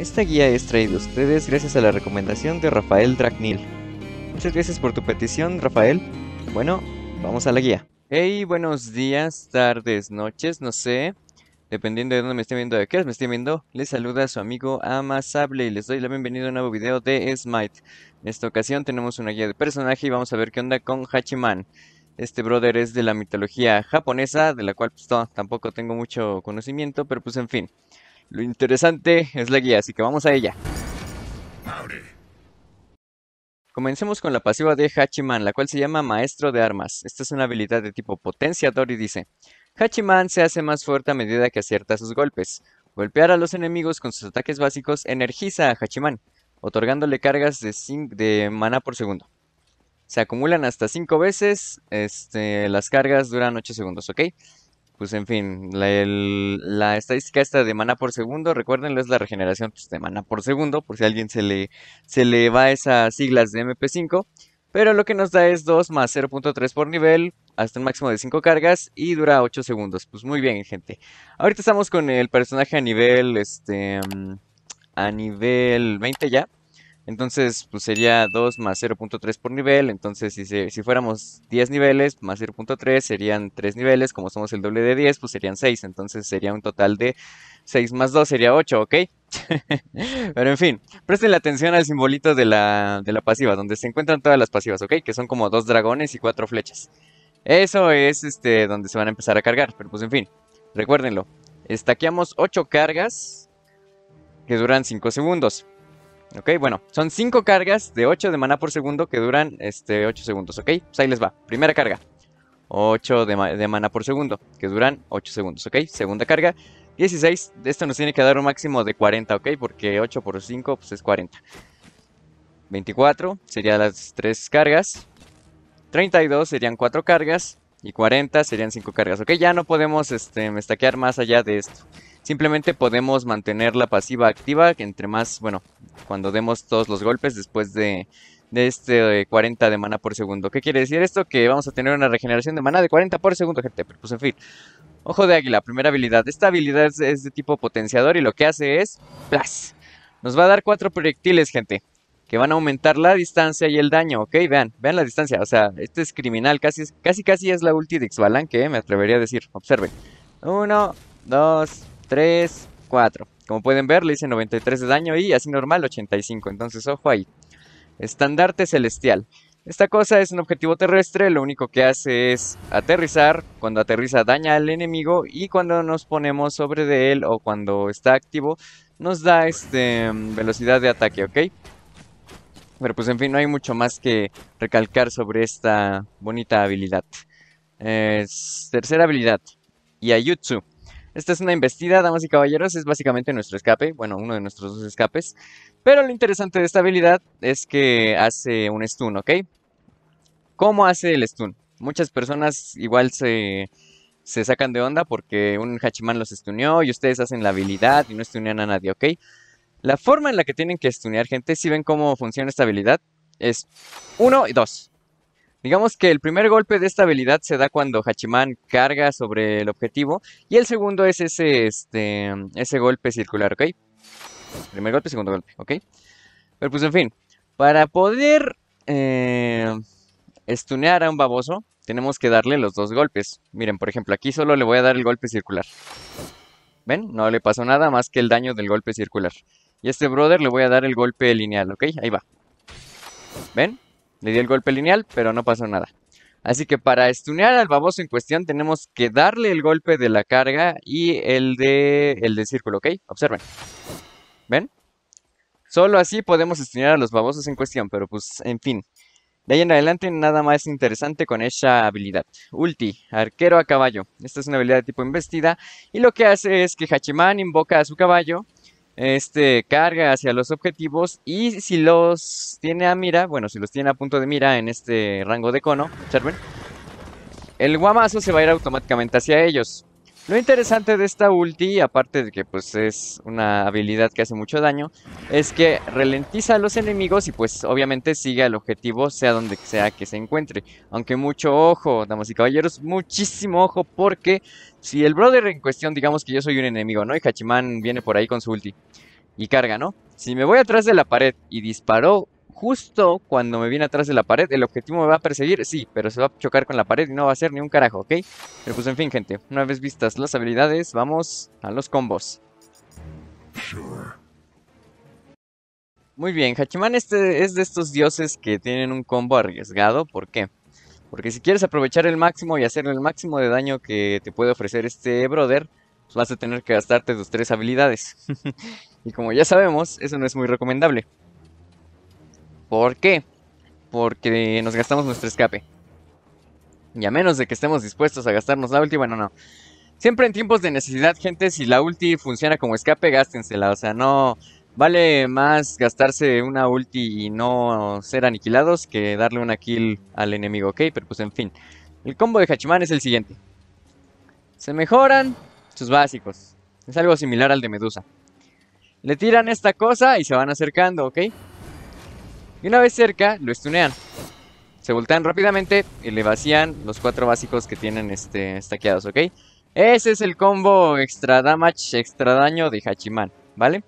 Esta guía es traída a ustedes gracias a la recomendación de Rafael Dracnil. Muchas gracias por tu petición, Rafael. Bueno, vamos a la guía. Hey, buenos días, tardes, noches, no sé. Dependiendo de dónde me estén viendo, de qué me estén viendo, les saluda su amigo Amasable y les doy la bienvenida a un nuevo video de Smite. En esta ocasión tenemos una guía de personaje y vamos a ver qué onda con Hachiman. Este brother es de la mitología japonesa, de la cual pues, tampoco tengo mucho conocimiento, pero pues en fin. Lo interesante es la guía, así que vamos a ella. Comencemos con la pasiva de Hachiman, la cual se llama Maestro de Armas. Esta es una habilidad de tipo potenciador y dice, Hachiman se hace más fuerte a medida que acierta sus golpes. Golpear a los enemigos con sus ataques básicos energiza a Hachiman, otorgándole cargas de, de mana por segundo. Se acumulan hasta 5 veces, este, las cargas duran 8 segundos, ¿ok? pues en fin, la, estadística esta de mana por segundo, Recuerden, es la regeneración pues, de mana por segundo, por si a alguien se le, se le va esas siglas de MP5. Pero lo que nos da es 2 más 0.3 por nivel, hasta un máximo de 5 cargas y dura 8 segundos. Pues muy bien, gente. Ahorita estamos con el personaje a nivel, este, mm, a nivel 20 ya. Entonces, pues sería 2 más 0.3 por nivel. Entonces, si, fuéramos 10 niveles más 0.3 serían 3 niveles. Como somos el doble de 10, pues serían 6. Entonces sería un total de 6 más 2 sería 8, ¿ok? Pero en fin, presten la atención al simbolito de la, pasiva, donde se encuentran todas las pasivas, ¿ok? Que son como dos dragones y cuatro flechas. Eso es este, donde se van a empezar a cargar. Pero pues en fin, recuérdenlo. Estaqueamos 8 cargas que duran 5 segundos. Ok, bueno, son 5 cargas de 8 de maná por segundo que duran este, 8 segundos, ¿ok? Pues ahí les va. Primera carga, 8 de, mana maná por segundo, que duran 8 segundos, ¿ok? Segunda carga, 16. Esto nos tiene que dar un máximo de 40, ¿ok? Porque 8 por 5, pues es 40. 24 serían las 3 cargas. 32 serían 4 cargas. Y 40 serían 5 cargas, ¿ok? Ya no podemos este, estaquear más allá de esto. Simplemente podemos mantener la pasiva activa, que entre más, bueno, cuando demos todos los golpes después de, este 40 eh, de mana por segundo. ¿Qué quiere decir esto? Que vamos a tener una regeneración de mana de 40 por segundo, gente. Pero pues en fin. Ojo de águila, primera habilidad. Esta habilidad es, de tipo potenciador y lo que hace es... ¡Plas! Nos va a dar cuatro proyectiles, gente. Que van a aumentar la distancia y el daño, ¿ok? Vean, vean la distancia. O sea, este es criminal. Casi, casi, casi es la ulti de Xbalan, que me atrevería a decir. Observen. Uno, dos, 3, 4. Como pueden ver, le hice 93 de daño y así normal 85. Entonces, ojo ahí. Estandarte celestial. Esta cosa es un objetivo terrestre, lo único que hace es aterrizar, cuando aterriza daña al enemigo y cuando nos ponemos sobre de él o cuando está activo nos da este, velocidad de ataque, ¿ok? Pero pues en fin, no hay mucho más que recalcar sobre esta bonita habilidad. tercera habilidad, Yayutsu. Esta es una investida, damas y caballeros, es básicamente nuestro escape, bueno, uno de nuestros dos escapes. Pero lo interesante de esta habilidad es que hace un stun, ¿ok? ¿Cómo hace el stun? Muchas personas igual se, sacan de onda porque un Hachiman los stuneó y ustedes hacen la habilidad y no stunean a nadie, ¿ok? La forma en la que tienen que stunear, gente, si ven cómo funciona esta habilidad, es uno y 2. Digamos que el primer golpe de esta habilidad se da cuando Hachiman carga sobre el objetivo y el segundo es ese, este, ese golpe circular, ¿ok? Primer golpe, segundo golpe, ¿ok? Pero pues en fin, para poder estunear eh, a un baboso, tenemos que darle los dos golpes. Miren, por ejemplo, aquí solo le voy a dar el golpe circular. ¿Ven? No le pasó nada más que el daño del golpe circular. Y a este brother le voy a dar el golpe lineal, ¿ok? Ahí va. ¿Ven? Le di el golpe lineal, pero no pasó nada. Así que para stunear al baboso en cuestión tenemos que darle el golpe de la carga y el de el círculo, ¿ok? Observen. ¿Ven? Solo así podemos estunear a los babosos en cuestión, pero pues, en fin. De ahí en adelante nada más interesante con esa habilidad. Ulti, arquero a caballo. Esta es una habilidad de tipo investida y lo que hace es que Hachiman invoca a su caballo este, carga hacia los objetivos y si los tiene a mira, bueno, si los tiene a punto de mira en este rango de cono, el guamazo se va a ir automáticamente hacia ellos. Lo interesante de esta ulti, aparte de que pues es una habilidad que hace mucho daño, es que ralentiza a los enemigos y pues obviamente sigue al objetivo sea donde sea que se encuentre. Aunque mucho ojo, damas y caballeros, muchísimo ojo porque si el brother en cuestión, digamos que yo soy un enemigo, ¿no? Y Hachiman viene por ahí con su ulti y carga, ¿no? Si me voy atrás de la pared y disparo justo cuando me viene atrás de la pared. ¿El objetivo me va a perseguir? Sí, pero se va a chocar con la pared y no va a hacer ni un carajo, ¿ok? Pero pues en fin, gente, una vez vistas las habilidades, vamos a los combos. Muy bien, Hachiman este es de estos dioses que tienen un combo arriesgado, ¿por qué? Porque si quieres aprovechar el máximo y hacer el máximo de daño que te puede ofrecer este brother, pues, vas a tener que gastarte tus tres habilidades. y como ya sabemos, eso no es muy recomendable. ¿Por qué? Porque nos gastamos nuestro escape. Y a menos de que estemos dispuestos a gastarnos la ulti, bueno, no. Siempre en tiempos de necesidad, gente, si la ulti funciona como escape, gástensela. O sea, no vale más gastarse una ulti y no ser aniquilados que darle una kill al enemigo, ¿ok? Pero pues en fin. El combo de Hachiman es el siguiente. Se mejoran sus básicos. Es algo similar al de Medusa. Le tiran esta cosa y se van acercando, ¿ok? Y una vez cerca, lo estunean. Se voltean rápidamente y le vacían los cuatro básicos que tienen este, estaqueados, ¿ok? Ese es el combo extra damage, extra daño de Hachiman, ¿vale?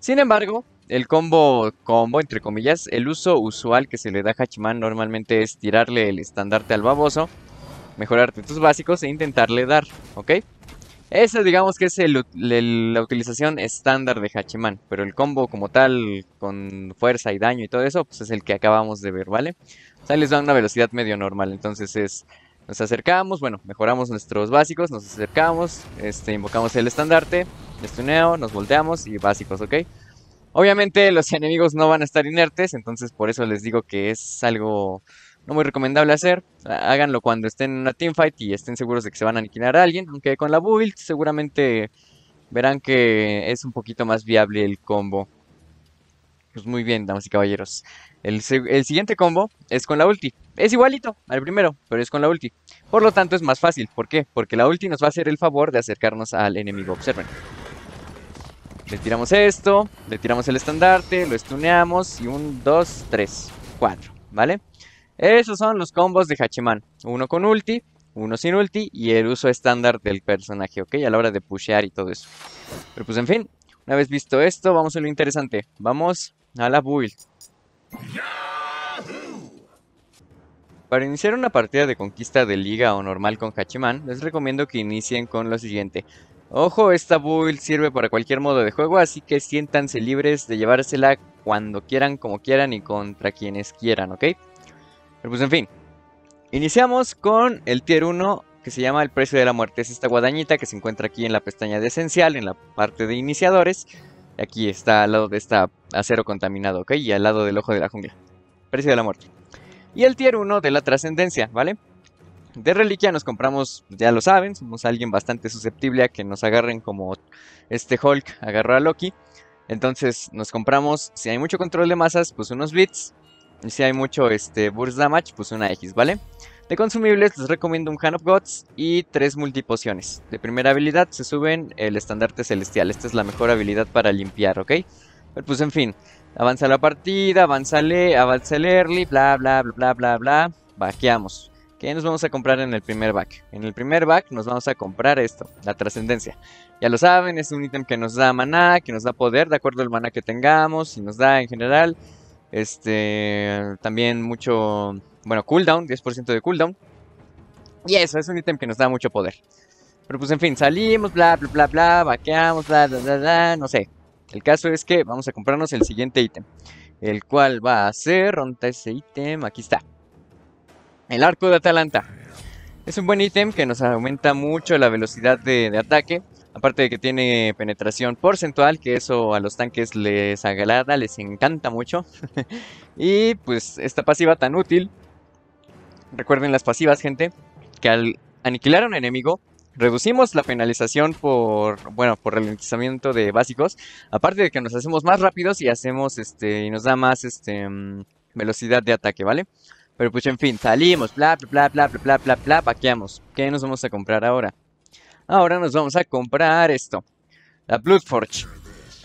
Sin embargo, el combo, combo, entre comillas, el uso usual que se le da a Hachiman normalmente es tirarle el estandarte al baboso, mejorarte tus básicos e intentarle dar, ¿ok? Esa digamos que es la utilización estándar de Hachiman, pero el combo como tal, con fuerza y daño y todo eso, pues es el que acabamos de ver, ¿vale? O sea, les da una velocidad medio normal, entonces es... Nos acercamos, bueno, mejoramos nuestros básicos, nos acercamos, este, invocamos el estandarte, Destuneo, nos volteamos y básicos, ¿ok? Obviamente los enemigos no van a estar inertes, entonces por eso les digo que es algo no muy recomendable hacer. Háganlo cuando estén en una teamfight y estén seguros de que se van a aniquilar a alguien. Aunque con la build seguramente verán que es un poquito más viable el combo. Pues muy bien, damas y caballeros. El, el, siguiente combo es con la ulti. Es igualito al primero, pero es con la ulti. Por lo tanto es más fácil. ¿Por qué? Porque la ulti nos va a hacer el favor de acercarnos al enemigo. Observen. Le tiramos esto, le tiramos el estandarte, lo estuneamos y un, dos, tres, cuatro, ¿vale? Esos son los combos de Hachiman. Uno con ulti, uno sin ulti y el uso estándar del personaje, ¿ok? A la hora de pushear y todo eso. Pero pues en fin, una vez visto esto, vamos a lo interesante. Vamos a la build. Para iniciar una partida de conquista de liga o normal con Hachiman, les recomiendo que inicien con lo siguiente. Ojo, esta build sirve para cualquier modo de juego, así que siéntanse libres de llevársela cuando quieran, como quieran y contra quienes quieran, ¿ok? Pero pues en fin. Iniciamos con el tier 1 que se llama el precio de la muerte. Es esta guadañita que se encuentra aquí en la pestaña de esencial, en la parte de iniciadores. Aquí está al lado de esta acero contaminado, ¿ok? Y al lado del ojo de la jungla. Precio de la muerte. Y el tier 1 de la trascendencia, ¿vale? De reliquia nos compramos, ya lo saben, somos alguien bastante susceptible a que nos agarren como este Hulk agarró a Loki. Entonces nos compramos, si hay mucho control de masas, pues unos bits si hay mucho este, burst damage, pues una X, ¿vale? De consumibles les recomiendo un Hand of Gods y tres multipociones. De primera habilidad se suben el estandarte celestial. Esta es la mejor habilidad para limpiar, ¿ok? pues en fin, avanza la partida, le avanza el early, bla bla bla bla bla bla. Baqueamos. ¿Qué nos vamos a comprar en el primer back? En el primer back nos vamos a comprar esto, la trascendencia. Ya lo saben, es un ítem que nos da maná, que nos da poder de acuerdo al maná que tengamos y nos da en general este, también mucho, bueno, cooldown, 10% de cooldown. Y eso, es un ítem que nos da mucho poder. Pero pues en fin, salimos, bla, bla, bla, bla, vaqueamos, bla, bla, bla, no sé. El caso es que vamos a comprarnos el siguiente ítem. El cual va a ser, ronda ese ítem? Aquí está. El arco de Atalanta. Es un buen ítem que nos aumenta mucho la velocidad de ataque. Aparte de que tiene penetración porcentual, que eso a los tanques les agrada, les encanta mucho. y pues esta pasiva tan útil. Recuerden las pasivas, gente. Que al aniquilar a un enemigo, reducimos la penalización por, bueno, por ralentizamiento de básicos. Aparte de que nos hacemos más rápidos y hacemos, este, y nos da más, este, mm, velocidad de ataque, ¿vale? Pero pues en fin, salimos, bla, bla, bla, bla, bla, bla, bla, bla, paqueamos. ¿Qué nos vamos a comprar ahora? Ahora nos vamos a comprar esto. La Bloodforge.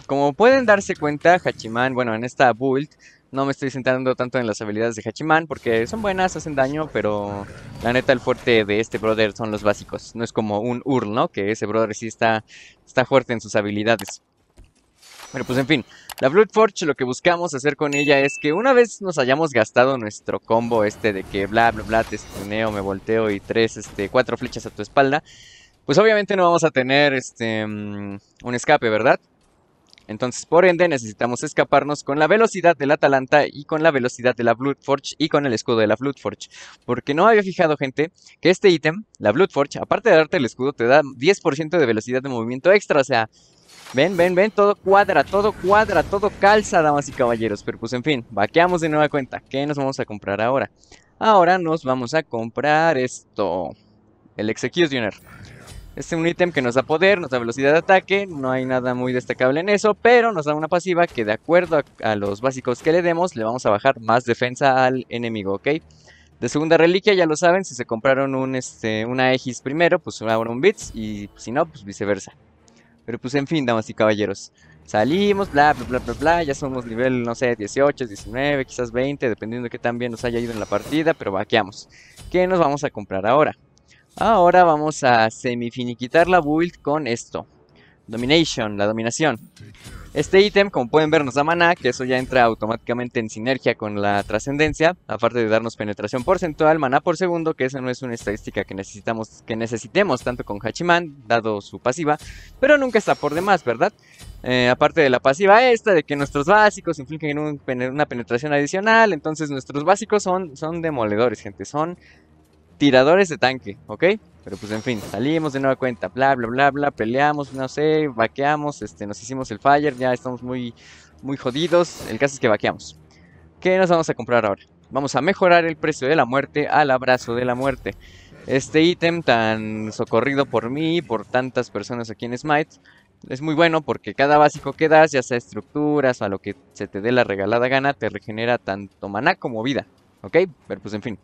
Como pueden darse cuenta, Hachiman, bueno, en esta build no me estoy centrando tanto en las habilidades de Hachiman porque son buenas, hacen daño, pero la neta el fuerte de este brother son los básicos. No es como un Url, ¿no? Que ese brother sí está, está fuerte en sus habilidades. Pero pues en fin, la Bloodforge lo que buscamos hacer con ella es que una vez nos hayamos gastado nuestro combo este de que bla bla bla te estuneo, me volteo y tres, este, cuatro flechas a tu espalda, pues obviamente no vamos a tener este, mm, un escape, ¿verdad? Entonces, por ende, necesitamos escaparnos con la velocidad del Atalanta y con la velocidad de la Bloodforge y con el escudo de la Bloodforge. Porque no había fijado, gente, que este ítem, la Bloodforge, aparte de darte el escudo, te da 10% de velocidad de movimiento extra. O sea, ven, ven, ven, todo cuadra, todo cuadra, todo calza, damas y caballeros. Pero pues, en fin, vaqueamos de nueva cuenta. ¿Qué nos vamos a comprar ahora? Ahora nos vamos a comprar esto. El Executioner. Es un ítem que nos da poder, nos da velocidad de ataque, no hay nada muy destacable en eso, pero nos da una pasiva que de acuerdo a, los básicos que le demos, le vamos a bajar más defensa al enemigo, ¿ok? De segunda reliquia, ya lo saben, si se compraron un, este, una X primero, pues ahora un Bits, y si no, pues viceversa. Pero pues en fin, damas y caballeros, salimos, bla, bla, bla, bla, bla, ya somos nivel, no sé, 18, 19, quizás 20, dependiendo de qué tan bien nos haya ido en la partida, pero vaqueamos. ¿Qué nos vamos a comprar ahora? Ahora vamos a semifiniquitar la build con esto. Domination, la dominación. Este ítem, como pueden ver, nos da maná, que eso ya entra automáticamente en sinergia con la trascendencia, aparte de darnos penetración porcentual, maná por segundo, que esa no es una estadística que necesitamos, que necesitemos tanto con Hachiman, dado su pasiva, pero nunca está por demás, ¿verdad? Eh, aparte de la pasiva esta, de que nuestros básicos infligen una penetración adicional, entonces nuestros básicos son, son demoledores, gente, son tiradores de tanque, ¿ok? Pero pues en fin, salimos de nueva cuenta, bla, bla, bla, bla, peleamos, no sé, vaqueamos, este, nos hicimos el fire, ya estamos muy, muy jodidos, el caso es que vaqueamos. ¿Qué nos vamos a comprar ahora? Vamos a mejorar el precio de la muerte al abrazo de la muerte. Este ítem tan socorrido por mí por tantas personas aquí en Smite es muy bueno porque cada básico que das, ya sea estructuras o a lo que se te dé la regalada gana, te regenera tanto maná como vida, ¿ok? Pero pues en fin,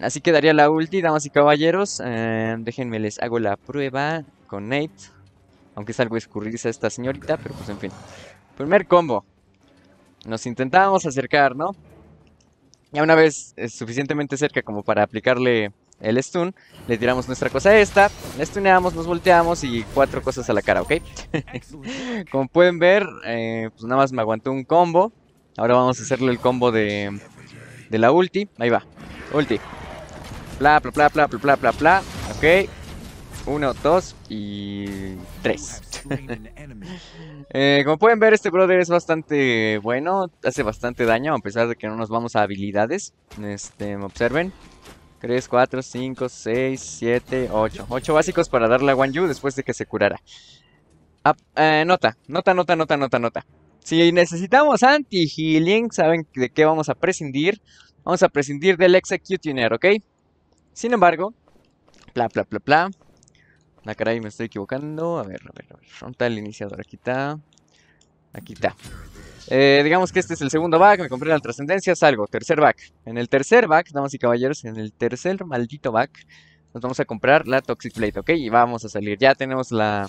Así quedaría la ulti, damas y caballeros. Eh, déjenme, les hago la prueba con Nate. Aunque es algo escurridiza esta señorita, pero pues en fin. Primer combo. Nos intentábamos acercar, ¿no? Ya una vez suficientemente cerca como para aplicarle el stun, le tiramos nuestra cosa a esta, Le stuneamos, nos volteamos y cuatro cosas a la cara, ¿ok? como pueden ver, eh, pues nada más me aguantó un combo. Ahora vamos a hacerle el combo de, de la ulti. Ahí va. Ulti. Bla, bla, bla, bla, bla, bla, bla, bla. Ok. Uno, dos y tres. Eh, como pueden ver, este brother es bastante bueno. Hace bastante daño, a pesar de que no nos vamos a habilidades. Este, observen. Tres, cuatro, cinco, 6, siete, ocho. Ocho básicos para darle a Wan después de que se curara. Ah, eh, nota, nota, nota, nota, nota, nota. Si necesitamos anti-healing, saben de qué vamos a prescindir. Vamos a prescindir del Executioner, ¿ok? Sin embargo, bla, bla, bla, bla. La ah, caray, me estoy equivocando. A ver, a ver, a ver. Frontal iniciador, aquí está. Aquí está. Eh, digamos que este es el segundo back, me compré la trascendencia, salgo, tercer back. En el tercer back, damas y caballeros, en el tercer maldito back, nos vamos a comprar la Toxic Plate, ¿ok? Y vamos a salir, ya tenemos la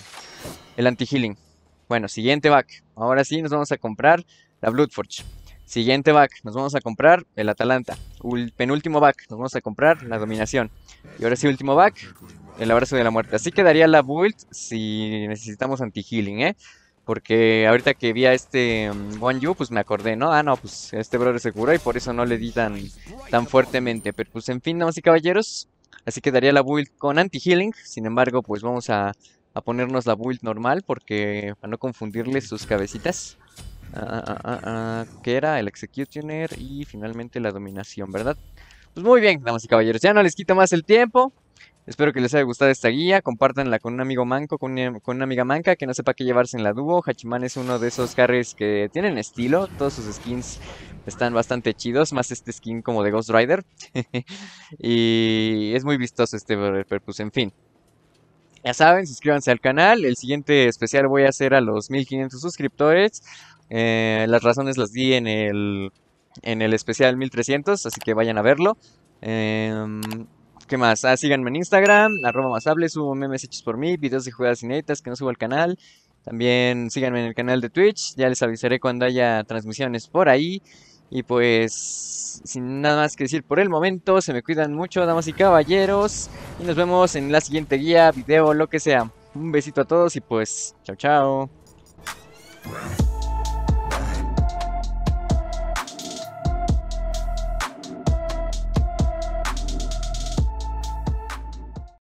el anti-healing. Bueno, siguiente back. Ahora sí nos vamos a comprar la Bloodforge. Siguiente back, nos vamos a comprar el Atalanta. penúltimo back, nos vamos a comprar la dominación. Y ahora sí, último back, el abrazo de la muerte. Así quedaría la build si necesitamos anti-healing, ¿eh? Porque ahorita que vi a este One mm, Yu, pues me acordé, ¿no? Ah, no, pues este brother se curó y por eso no le di tan, fuertemente. Pero pues en fin, damas y caballeros, así quedaría la build con anti-healing. Sin embargo, pues vamos a, a ponernos la build normal porque para no confundirle sus cabecitas que era el Executioner y finalmente la dominación, ¿verdad? Pues muy bien, damas y caballeros, ya no les quito más el tiempo. Espero que les haya gustado esta guía, compártanla con un amigo manco, con eh, una, amiga manca que no sepa qué llevarse en la dúo. Hachiman es uno de esos carros que tienen estilo, todos sus skins están bastante chidos, más este skin como de Ghost Rider. y es muy vistoso este Perpus. en fin. Ya saben, suscríbanse al canal, el siguiente especial voy a hacer a los 1500 suscriptores. Eh, las razones las di en el, en el especial 1300, así que vayan a verlo. Em, ¿Qué más? Ah, síganme en Instagram, arroba más hable, subo memes hechos por mí, videos de jugadas inéditas que no subo al canal. También síganme en el canal de Twitch, ya les avisaré cuando haya transmisiones por ahí. Y pues, sin nada más que decir por el momento, se me cuidan mucho, damas y caballeros. Y nos vemos en la siguiente guía, video, lo que sea. Un besito a todos y pues, chao chao.